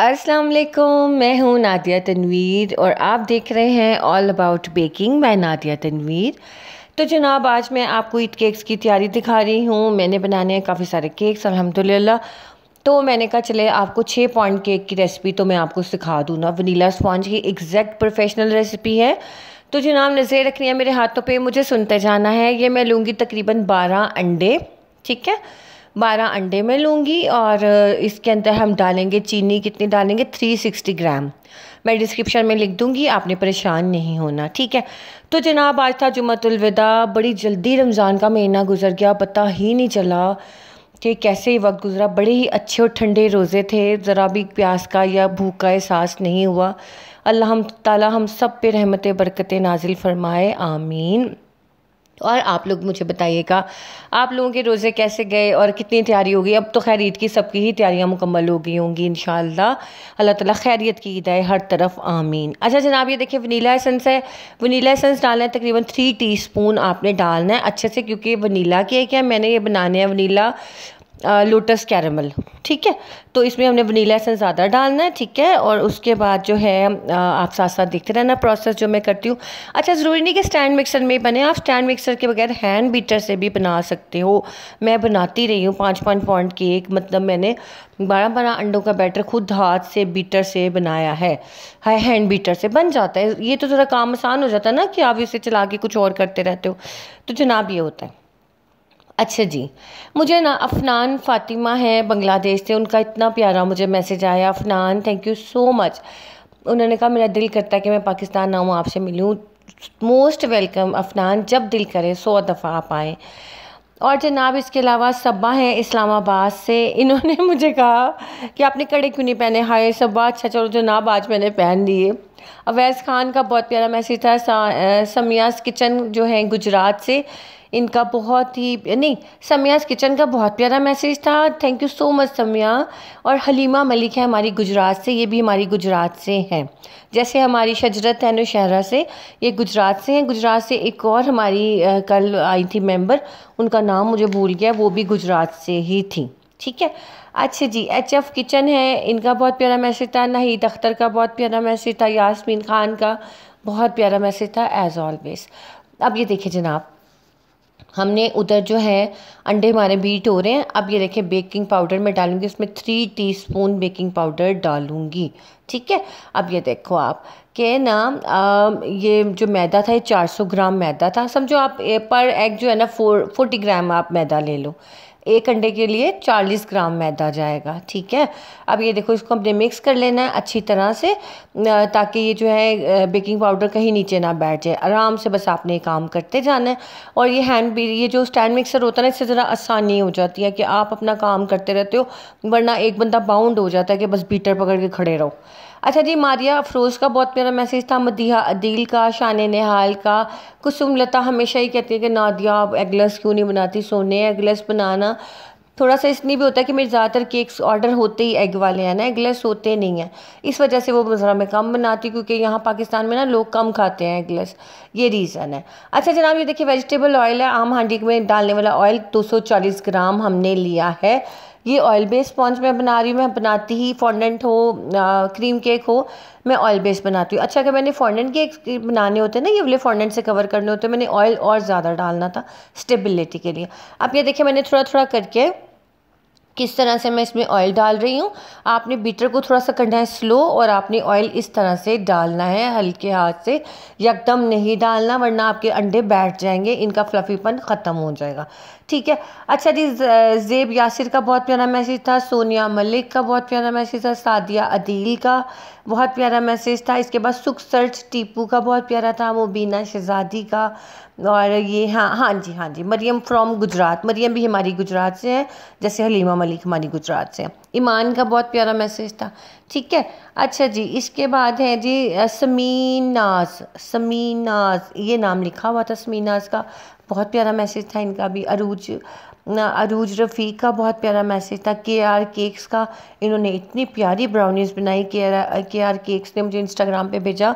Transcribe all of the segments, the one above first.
अस्सलाम वालेकुम मैं हूँ नादिया तनवीर और आप देख रहे हैं ऑल अबाउट बेकिंग मैं नादिया तनवीर तो जनाब आज मैं आपको ईद केक्स की तैयारी दिखा रही हूँ मैंने बनाने हैं काफ़ी सारे केक्स अल्हम्दुलिल्लाह तो मैंने कहा चले आपको छः पॉइंट केक की रेसिपी तो मैं आपको सिखा दूँ ना वनीला स्पॉन्ज की एग्जैक्ट प्रोफेशनल रेसिपी है तो जनाब नज़र रखनी है मेरे हाथों पर मुझे सुनते जाना है ये मैं लूँगी तकरीबन बारह अंडे ठीक है बारह अंडे मैं लूँगी और इसके अंदर हम डालेंगे चीनी कितनी डालेंगे थ्री सिक्सटी ग्राम मैं डिस्क्रिप्शन में लिख दूँगी आपने परेशान नहीं होना ठीक है तो जनाब आज था जुमतुलविदा बड़ी जल्दी रमज़ान का महीना गुजर गया पता ही नहीं चला कि कैसे ही वक्त गुजरा बड़े ही अच्छे और ठंडे रोज़े थे ज़रा भी प्यास का या भूख का एहसास नहीं हुआ अल्लाह हम ताला हम सब पे रहमत बरकत नाजिल फरमाए आमीन और आप लोग मुझे बताइएगा आप लोगों के रोज़े कैसे गए और कितनी तैयारी हो गई अब तो खैर ईद की सबकी ही तैयारियां मुकम्मल हो गई होंगी इन अल्लाह ताला खैरियत की ईद है हर तरफ आमीन अच्छा जनाब ये देखिए वनीला एसेंस है वनीला एसेंस डालना है तकरीबन थ्री टीस्पून आपने डालना है अच्छे से क्योंकि वनीला केक है मैंने ये बनाने हैं वनीला लोटस कैरमल ठीक है तो इसमें हमने वनीला एसेंस ज़्यादा डालना है ठीक है और उसके बाद जो है आप साथ साथ देखते रहना प्रोसेस जो मैं करती हूँ अच्छा ज़रूरी नहीं कि स्टैंड मिक्सर में ही बने आप स्टैंड मिक्सर के बगैर हैंड बीटर से भी बना सकते हो मैं बनाती रही हूँ पाँच पाँच पॉइंट केक मतलब मैंने बारह बारह अंडों का बैटर खुद हाथ से बीटर से बनाया है हैंड बीटर से बन जाता है ये तो थोड़ा काम आसान हो जाता है ना कि आप इसे चला के कुछ और करते रहते हो तो जनाब ये होता है अच्छा जी मुझे ना अफनान फ़ातिमा है बांग्लादेश से उनका इतना प्यारा मुझे मैसेज आया Afnan thank you so much उन्होंने कहा मेरा दिल करता है कि मैं पाकिस्तान आऊँ आपसे मिलूँ मोस्ट वेलकम अफनान जब दिल करे सौ दफ़ा आप आएँ और जनाब इसके अलावा सब्बा हैं इस्लामाबाद से इन्होंने मुझे कहा कि आपने कड़े क्यों नहीं पहने हाय सब्बा अच्छा चलो जनाब आज मैंने पहन लिए अवैस खान का बहुत प्यारा मैसेज था समियास किचन जो है गुजरात से इनका बहुत ही नहीं समयास किचन का बहुत प्यारा मैसेज था thank you so much Samaya और हलीमा मलिक है हमारी गुजरात से ये भी हमारी गुजरात से हैं जैसे हमारी शजरत है नौशहरा से ये गुजरात से हैं गुजरात से एक और हमारी कल आई थी मेंबर उनका नाम मुझे भूल गया वो भी गुजरात से ही थी ठीक है अच्छा जी एच एफ किचन है इनका बहुत प्यारा मैसेज था नहीद अख्तर का बहुत प्यारा मैसेज था यासमीन खान का बहुत प्यारा मैसेज था एज़ ऑलवेज अब ये देखिए जनाब हमने उधर जो है अंडे हमारे बीट हो रहे हैं अब ये देखें बेकिंग पाउडर मैं डालूंगी इसमें थ्री टीस्पून बेकिंग पाउडर डालूंगी ठीक है अब ये देखो आप के ना आ, ये जो मैदा था ये 400 ग्राम मैदा था समझो आप पर एग जो है ना फोर फोर्टी ग्राम आप मैदा ले लो एक अंडे के लिए 40 ग्राम मैदा जाएगा ठीक है अब ये देखो इसको हमने मिक्स कर लेना है अच्छी तरह से ताकि ये जो है बेकिंग पाउडर कहीं नीचे ना बैठ जाए आराम से बस आपने काम करते जाना है और ये हैंड भी ये जो स्टैंड मिक्सर होता है ना इससे ज़रा आसानी हो जाती है कि आप अपना काम करते रहते हो वरना एक बंदा बाउंड हो जाता है कि बस बीटर पकड़ के खड़े रहो अच्छा जी मारिया अफरोज़ का बहुत मेरा मैसेज था मदिहा अदील का शान नहाल का कुसुम लता हमेशा ही कहती है कि नादिया आप एगलस क्यों नहीं बनाती सोने एगलस बनाना थोड़ा सा इसलिए भी होता है कि मेरे ज़्यादातर केक्स ऑर्डर होते ही एग वाले हैं ना एगलेस होते नहीं हैं इस वजह से वो ज़रा मैं कम बनाती हूँ क्योंकि यहाँ पाकिस्तान में ना लोग कम खाते हैं एगलेस ये रीज़न है अच्छा जनाब ये देखिए वेजिटेबल ऑयल है आम हांडी में डालने वाला ऑयल 240 ग्राम हमने लिया है ये ऑयल बेस स्पॉन्ज मैं बना रही हूँ मैं बनाती ही फॉन्डेंट हो क्रीम केक हो मैं ऑयल बेस बनाती हूँ अच्छा अगर मैंने फॉन्डेंट केक बनाने होते हैं ना ये वाले फॉन्डेंट से कवर करने होते हैं मैंने ऑयल और ज़्यादा डालना था स्टेबिलिटी के लिए अब ये देखिए मैंने थोड़ा थोड़ा करके किस तरह से मैं इसमें ऑयल डाल रही हूँ आपने बीटर को थोड़ा सा करना है स्लो और आपने ऑयल इस तरह से डालना है हल्के हाथ से यकदम नहीं डालना वरना आपके अंडे बैठ जाएंगे इनका फ्लफ़ीपन ख़त्म हो जाएगा ठीक है अच्छा जी जेब यासिर का बहुत प्यारा मैसेज था सोनिया मलिक का बहुत प्यारा मैसेज था सादिया अदील का बहुत प्यारा मैसेज था इसके बाद सुख सर्च टीपू का बहुत प्यारा था मुबीना शहजादी का और ये हाँ हाँ जी हाँ जी मरियम फ्रॉम गुजरात मरियम भी हमारी गुजरात से हैं जैसे हलीमा मलिक हमारी गुजरात से ईमान का बहुत प्यारा मैसेज था ठीक है अच्छा जी इसके बाद है जी समीनाज समीनाज ये नाम लिखा हुआ था समीनाज का बहुत प्यारा मैसेज था इनका भी अरूज अरूज रफ़ीक का बहुत प्यारा मैसेज था के आर केक्स का इन्होंने इतनी प्यारी ब्राउनीज़ बनाई के आर के आर केक्स ने मुझे इंस्टाग्राम पे भेजा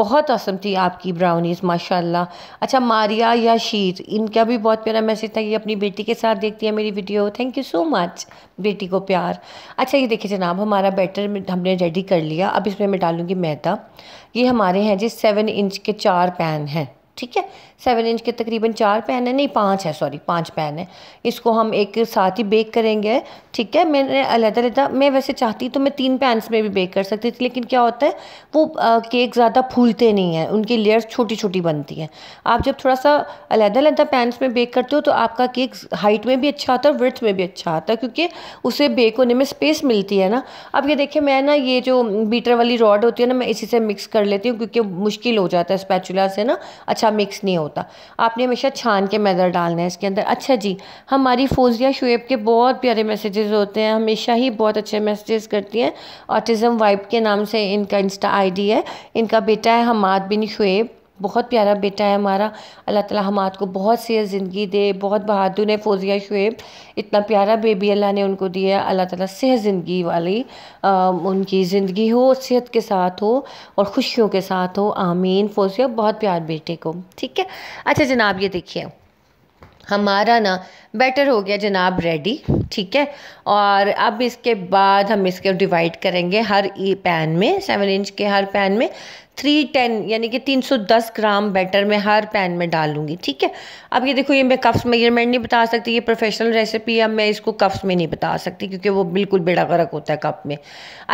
बहुत असम थी आपकी ब्राउनीज़ माशाल्लाह अच्छा मारिया या शीर इनका भी बहुत प्यारा मैसेज था ये अपनी बेटी के साथ देखती है मेरी video thank you so much बेटी को प्यार अच्छा ये देखिए जनाब हमारा बैटर हमने रेडी कर लिया अब इसमें मैं डालूँगी मैदा ये हमारे हैं जी सेवन इंच के चार पैन हैं ठीक है सेवन इंच के तकरीबन चार पैन है नहीं पाँच है सॉरी पाँच पैन है इसको हम एक साथ ही बेक करेंगे ठीक है मैंने अलहदा अलहदा मैं वैसे चाहती तो मैं तीन पैंस में भी बेक कर सकती थी लेकिन क्या होता है वो आ, केक ज़्यादा फूलते नहीं हैं उनकी लेयर्स छोटी छोटी बनती हैं आप जब थोड़ा सा अलहदा अलहदा पैंस में बेक करते हो तो आपका केक हाइट में भी अच्छा आता है वर्थ में भी अच्छा आता है क्योंकि उसे बेक होने में स्पेस मिलती है ना अब ये देखिए मैं ना ये जो बीटर वाली रॉड होती है ना मैं इसी से मिक्स कर लेती हूँ क्योंकि मुश्किल हो जाता है स्पैचुला से ना अच्छा मिक्स नहीं होता होता आपने हमेशा छान के मैदा डालना है इसके अंदर अच्छा जी हमारी फोजिया शुएब के बहुत प्यारे मैसेजेस होते हैं हमेशा ही बहुत अच्छे मैसेजेस करती हैं ऑटिज़म वाइब के नाम से इनका इंस्टा आईडी है इनका बेटा है हमाद बिन शुएब बहुत प्यारा बेटा है हमारा अल्लाह ताला हमाद को बहुत सेहत ज़िंदगी दे बहुत बहादुर है फोजिया शुएब इतना प्यारा बेबी अल्लाह ने उनको दिया अल्लाह ताला सेहत ज़िंदगी वाली आ, उनकी ज़िंदगी हो सेहत के साथ हो और खुशियों के साथ हो आमीन फोजिया बहुत प्यार बेटे को ठीक है अच्छा जनाब ये देखिए हमारा ना बेटर हो गया जनाब रेडी ठीक है और अब इसके बाद हम इसके डिवाइड करेंगे हर पैन में सेवन इंच के हर पैन में थ्री टेन यानी कि तीन सौ दस ग्राम बैटर मैं हर पैन में डालूंगी ठीक है अब ये देखो ये मैं कप्स मेजरमेंट नहीं बता सकती ये प्रोफेशनल रेसिपी है मैं इसको कप्स में नहीं बता सकती क्योंकि वो बिल्कुल बेड़ा गर्क होता है कप में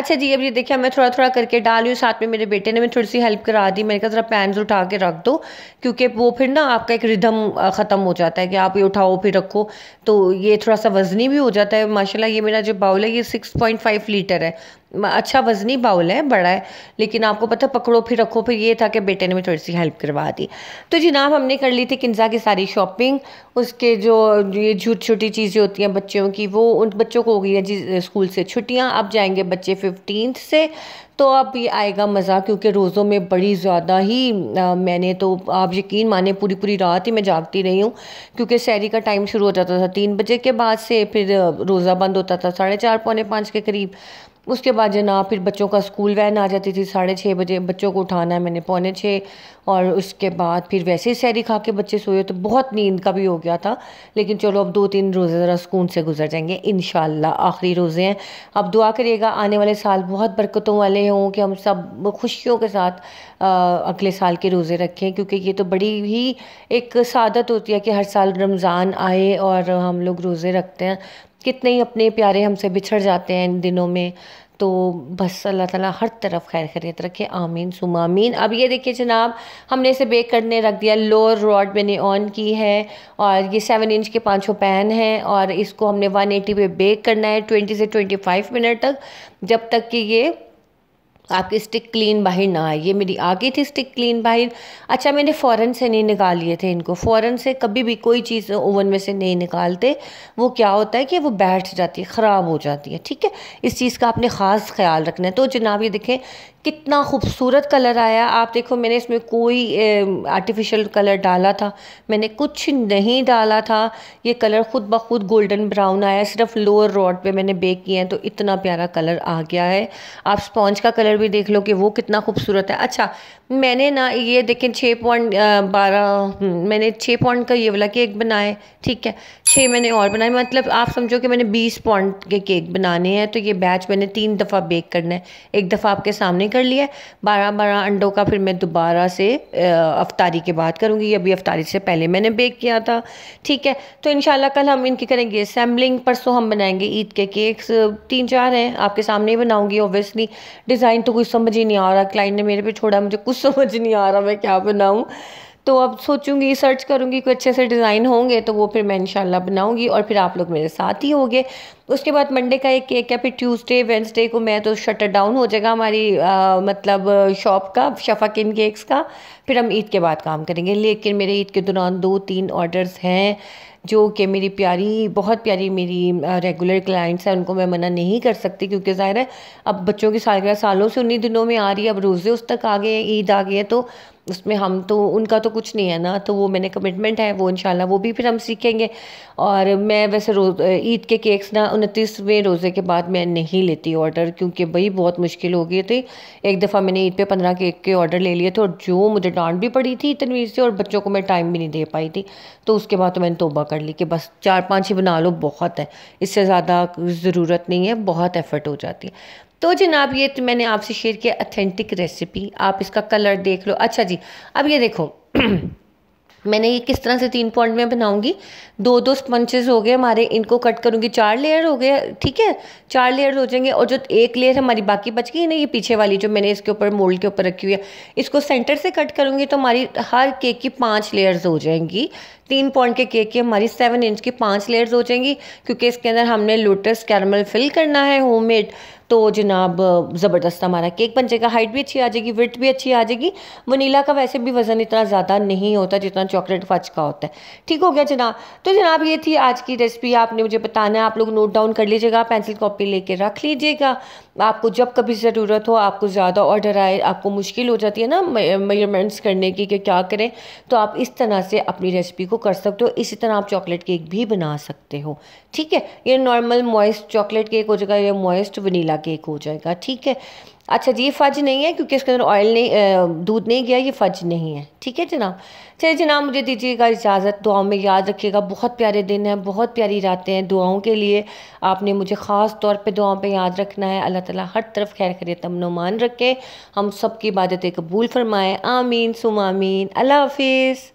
अच्छा जी अब ये देखिए मैं थोड़ा थोड़ा करके डाल रही हूँ साथ में मेरे बेटे ने मैं थोड़ी सी हेल्प करा दी मैंने कहा जरा पैन उठा के रख दो क्योंकि वो फिर ना आपका एक रिदम ख़त्म हो जाता है कि आप ये उठाओ फिर रखो तो ये थोड़ा सा वजनी भी हो जाता है माशाला ये मेरा जो बाउल है ये सिक्स पॉइंट फाइव लीटर है अच्छा वजनी बाउल है बड़ा है लेकिन आपको पता पकड़ो फिर रखो फिर ये था कि बेटे ने भी थोड़ी सी हेल्प करवा दी तो जनाब हमने कर ली थी किन्जा की सारी शॉपिंग उसके जो ये छोटी छोटी चीज़ें होती हैं बच्चों की वो उन बच्चों को हो गई है स्कूल से छुट्टियाँ अब जाएंगे बच्चे फिफ्टीन से तो अब ये आएगा मज़ा क्योंकि रोज़ों में बड़ी ज़्यादा ही आ, मैंने तो आप यकीन माने पूरी पूरी रात ही मैं जागती रही हूँ क्योंकि शहरी का टाइम शुरू हो जाता था तीन बजे के बाद से फिर रोज़ा बंद होता था साढ़े चार पौने पाँच के करीब उसके बाद जनाब फिर बच्चों का स्कूल वैन आ जाती थी साढ़े छः बजे बच्चों को उठाना है मैंने पौने छः और उसके बाद फिर वैसे ही सैरी खा के बच्चे सोए तो बहुत नींद का भी हो गया था लेकिन चलो अब दो तीन रोज़े ज़रा सुकून से गुजर जाएंगे इन आखिरी रोज़े हैं अब दुआ करिएगा आने वाले साल बहुत बरकतों वाले हों कि हम सब खुशियों के साथ आ, अगले साल के रोज़े रखें क्योंकि ये तो बड़ी ही एक सादत होती है कि हर साल रमज़ान आए और हम लोग रोज़े रखते हैं कितने ही अपने प्यारे हमसे बिछड़ जाते हैं इन दिनों में तो बस अल्लाह ताला हर तरफ खैर खैरियत रखे आमीन सुमामीन अब ये देखिए जनाब हमने इसे बेक करने रख दिया लोअर रॉड मैंने ऑन की है और ये सेवन इंच के पाँचों पैन हैं और इसको हमने 180 पे बेक करना है 20 से 25 मिनट तक जब तक कि ये आपकी स्टिक क्लीन बाहर ना आई ये मेरी आ गई थी स्टिक क्लीन बाहर अच्छा मैंने फ़ौरन से नहीं निकाल लिए थे इनको फ़ौरन से कभी भी कोई चीज़ ओवन में से नहीं निकालते वो क्या होता है कि वो बैठ जाती है ख़राब हो जाती है ठीक है इस चीज़ का आपने ख़ास ख्याल रखना है तो जनाब ये देखें कितना खूबसूरत कलर आया आप देखो मैंने इसमें कोई आर्टिफिशियल कलर डाला था मैंने कुछ नहीं डाला था ये कलर ख़ुद ब खुद गोल्डन ब्राउन आया सिर्फ लोअर रॉड पे मैंने बेक किया है तो इतना प्यारा कलर आ गया है आप स्पॉन्ज का कलर भी देख लो कि वो कितना खूबसूरत है अच्छा मैंने ना ये देखें छः पॉइंट बारह हम्म, मैंने छः पॉइंट का ये वाला केक बनाए ठीक है छः मैंने और बनाए मतलब आप समझो कि मैंने बीस पॉइंट के केक बनाने हैं तो ये बैच मैंने तीन दफ़ा बेक करना है एक दफ़ा आपके सामने मैंने कर लिया है बारह बारह अंडों का फिर मैं दोबारा से अफ्तारी के बाद करूँगी अभी अफ्तारी से पहले मैंने बेक किया था ठीक है तो इन कल हम इनकी करेंगे असम्बलिंग परसों हम बनाएंगे ईद के केक्स तीन चार हैं आपके सामने ही बनाऊँगी ओबियसली डिज़ाइन तो कुछ समझ ही नहीं आ रहा क्लाइंट ने मेरे पे छोड़ा मुझे कुछ समझ नहीं आ रहा मैं क्या बनाऊँ तो अब सोचूंगी सर्च करूँगी कोई अच्छे से डिज़ाइन होंगे तो वो फिर मैं इंशाल्लाह बनाऊँगी और फिर आप लोग मेरे साथ ही होंगे उसके बाद मंडे का एक केक है फिर ट्यूसडे वेंसडे को मैं तो शटर डाउन हो जाएगा हमारी आ, मतलब शॉप का शफाकिन केक्स का फिर हम ईद के बाद काम करेंगे लेकिन मेरे ईद के दौरान दो तीन ऑर्डर्स हैं जो कि मेरी प्यारी बहुत प्यारी मेरी रेगुलर क्लाइंट्स हैं उनको मैं मना नहीं कर सकती क्योंकि ज़ाहिर है अब बच्चों की सालगिरह सालों से उन्हीं दिनों में आ रही है अब रोज़े उस तक आ गए ईद आ गई है तो उसमें हम तो उनका तो कुछ नहीं है ना तो वो मैंने कमिटमेंट है वो इन वो भी फिर हम सीखेंगे और मैं वैसे रोज़ ईद के केक्स ना उनतीसवें रोज़े के बाद मैं नहीं लेती ऑर्डर क्योंकि भाई बहुत मुश्किल हो गई थी एक दफ़ा मैंने ईद पे पंद्रह केक के ऑर्डर ले लिए थे और जो मुझे डांट भी पड़ी थी तनवीर से और बच्चों को मैं टाइम भी नहीं दे पाई थी तो उसके बाद तो मैंने तोबा कर ली कि बस चार पाँच ही बना लो बहुत है इससे ज़्यादा ज़रूरत नहीं है बहुत एफर्ट हो जाती है तो जनाब ये तो मैंने आपसे शेयर किया अथेंटिक रेसिपी आप इसका कलर देख लो अच्छा जी अब ये देखो मैंने ये किस तरह से तीन पॉइंट में बनाऊंगी दो दो स्पंचेस हो गए हमारे इनको कट करूंगी चार लेयर हो गए ठीक है चार लेयर हो जाएंगे और जो एक लेयर हमारी बाकी बच गई है ना ये पीछे वाली जो मैंने इसके ऊपर मोल्ड के ऊपर रखी हुई है इसको सेंटर से कट करूंगी तो हमारी हर केक की पांच लेयर्स हो जाएंगी तीन पॉइंट के केक की हमारी सेवन इंच की पाँच लेयर्स हो जाएंगी क्योंकि इसके अंदर हमने लोटस कैरमल फिल करना है होममेड तो जनाब ज़बरदस्त हमारा केक बन जाएगा हाइट भी अच्छी आ जाएगी विथ भी अच्छी आ जाएगी वनीला का वैसे भी वज़न इतना ज़्यादा नहीं होता जितना चॉकलेट फच का होता है ठीक हो गया जनाब तो जनाब ये थी आज की रेसिपी आपने मुझे बताना है आप लोग नोट डाउन कर लीजिएगा पेंसिल कॉपी लेके रख लीजिएगा आपको जब कभी ज़रूरत हो आपको ज़्यादा ऑर्डर आए आपको मुश्किल हो जाती है ना मेजरमेंट्स करने की कि क्या करें तो आप इस तरह से अपनी रेसिपी को कर सकते हो इसी तरह आप चॉकलेट केक भी बना सकते हो ठीक है ये नॉर्मल मॉइस्ट चॉकलेट केक हो जाएगा या मॉइस्ट वनीला केक हो जाएगा ठीक है अच्छा जी ये फज नहीं है क्योंकि इसके अंदर ऑयल नहीं दूध नहीं गया ये फज नहीं है ठीक है जनाब चलिए जनाब मुझे दीजिएगा इजाज़त दुआओं में याद रखिएगा बहुत प्यारे दिन हैं बहुत प्यारी रातें हैं दुआओं के लिए आपने मुझे ख़ास तौर पे दुआओं पे याद रखना है अल्लाह ताला हर तरफ खैर खरीत अमनोमान रखे हम सब की इबादतें कबूल फरमाएँ आमीन सुमामीन अल्लाह हाफिज़